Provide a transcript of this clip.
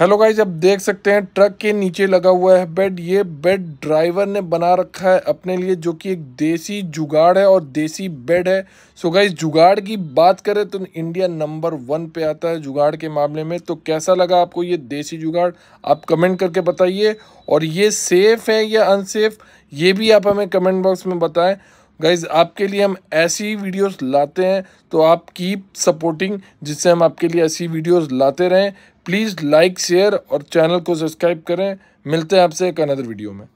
hello guys आप देख सकते हैं ट्रक के नीचे लगा हुआ है बेड ये बेड ड्राइवर ने बना रखा है अपने लिए जो कि एक देसी जुगाड़ है और देसी बेड है सो गाइज जुगाड़ की बात करें तो इंडिया नंबर वन पे आता है जुगाड़ के मामले में तो कैसा लगा आपको ये देसी जुगाड़ आप कमेंट करके बताइए और ये सेफ़ है या अनसेफ़ ये भी आप हमें कमेंट बॉक्स में बताएं गाइज आपके लिए हम ऐसी वीडियोस लाते हैं तो आप कीप सपोर्टिंग जिससे हम आपके लिए ऐसी वीडियोस लाते रहें प्लीज़ लाइक शेयर और चैनल को सब्सक्राइब करें मिलते हैं आपसे एक अनदर वीडियो में